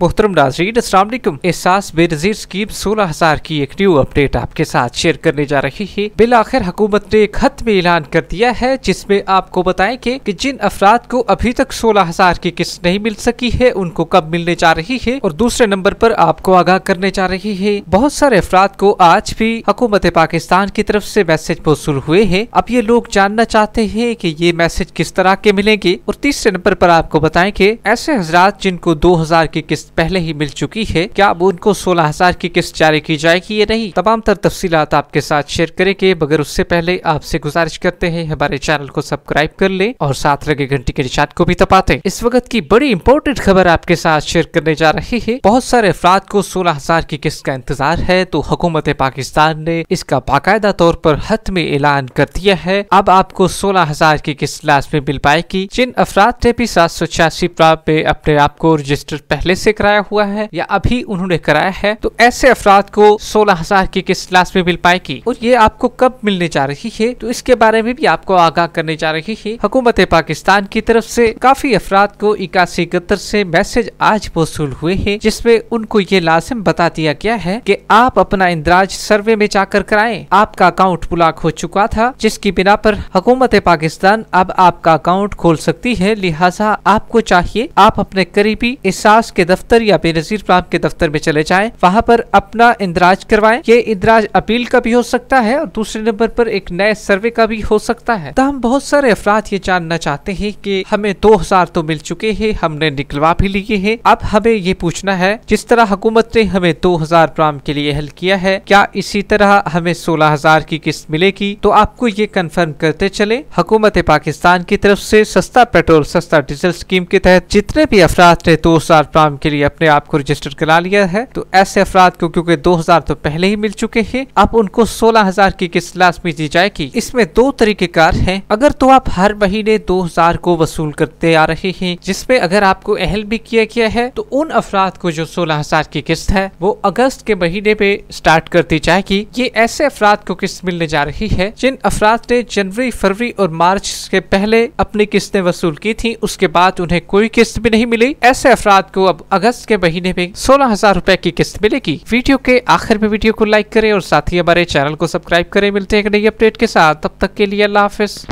मोहतरम नाजरीन असलम एहसास बेनजीर स्कीम सोलह हजार की एक न्यू अपडेट आपके साथ शेयर करने जा रही है बिल आखिर हुकूमत ने एक खत में ऐलान कर दिया है जिसमें आपको बताएंगे कि जिन अफराद को अभी तक सोलह हजार की किस्त नहीं मिल सकी है उनको कब मिलने जा रही है और दूसरे नंबर पर आपको आगाह करने जा रही है बहुत सारे अफराद को आज भी हुकूमत पाकिस्तान की तरफ ऐसी मैसेज मौसू हुए है अब ये लोग जानना चाहते है की ये मैसेज किस तरह के मिलेंगे और तीसरे नंबर आरोप आपको बताए कि ऐसे हजरात जिनको दो हजार की किस्त किस्त पहले ही मिल चुकी है क्या अब उनको सोलह हजार की किस्त जारी की जाएगी या नहीं तमाम तर तफसी आपके साथ शेयर करेंगे मगर उससे पहले आपसे गुजारिश करते हैं हमारे चैनल को सब्सक्राइब कर ले और साथ लगे घंटे के निशान को भी तपाते इस वक्त की बड़ी इम्पोर्टेंट खबर आपके साथ शेयर करने जा रही है बहुत सारे अफराद को सोलह हजार की किस्त का इंतजार है तो हुकूमत पाकिस्तान ने इसका बाकायदा तौर पर हत में ऐलान कर दिया है अब आपको सोलह हजार की किस्त लाजमी मिल पाएगी जिन अफराद ने भी सात सौ छियासी में अपने आप को रजिस्टर पहले से कराया हुआ है या अभी उन्होंने कराया है तो ऐसे अफराद को सोलह हजार की किस्त लास्ट में मिल पाएगी और ये आपको कब मिलने जा रही है तो इसके बारे में भी आपको आगाह करने जा रही है हुकूमत पाकिस्तान की तरफ से काफी अफराद को इक्यासी इकहत्तर से मैसेज आज वसूल हुए हैं जिसमे उनको ये लाजिम बता दिया गया है कि आप अपना इंदिराज सर्वे में जाकर कराएं आपका अकाउंट ब्लॉक हो चुका था जिसकी बिना पर हुकूमत पाकिस्तान अब आपका अकाउंट खोल सकती है लिहाजा आपको चाहिए आप अपने करीबी एहसास के दफ्तर दफ्तर या बेनजीर प्राम के दफ्तर में चले जाए वहाँ पर अपना इंदराज करवाए ये इंदिराज अपील का भी हो सकता है और दूसरे नंबर पर एक नए सर्वे का भी हो सकता है तो हम बहुत सारे अफराद ये जानना चाहते हैं कि हमें 2000 तो मिल चुके हैं हमने निकलवा भी लिए हैं अब हमें ये पूछना है जिस तरह हुकूमत ने हमें 2000 प्राम के लिए हल किया है क्या इसी तरह हमें 16000 की किस्त मिलेगी तो आपको ये कंफर्म करते चले हुकूमत पाकिस्तान की तरफ से सस्ता पेट्रोल सस्ता डीजल स्कीम के तहत जितने भी अफराद ने दो प्राम के जरिए अपने आप को रजिस्टर करा लिया है तो ऐसे अफराद को क्योंकि दो हजार तो पहले ही मिल चुके हैं अब उनको सोलह हजार की किस्त लाजमी दी जाएगी इसमें दो तरीकेकार हैं अगर तो आप हर महीने दो हजार को वसूल करते आ रहे हैं जिसमें अगर आपको अहल भी किया गया है तो उन अफराद को जो सोलह हजार की किस्त है वो अगस्त के महीने पे स्टार्ट कर दी जाएगी ये ऐसे अफराद को किस्त मिलने जा रही है जिन अफराद ने जनवरी फरवरी और मार्च के पहले अपनी किस्तें वसूल की थी उसके बाद उन्हें कोई किस्त भी नहीं मिली ऐसे अफराद को अब अगस्त के महीने में सोलह हजार रूपए की किस्त मिलेगी वीडियो के आखिर में वीडियो को लाइक करें और साथ ही हमारे चैनल को सब्सक्राइब करें मिलते हैं एक नई अपडेट के साथ तब तक के लिए अल्लाह हाफिज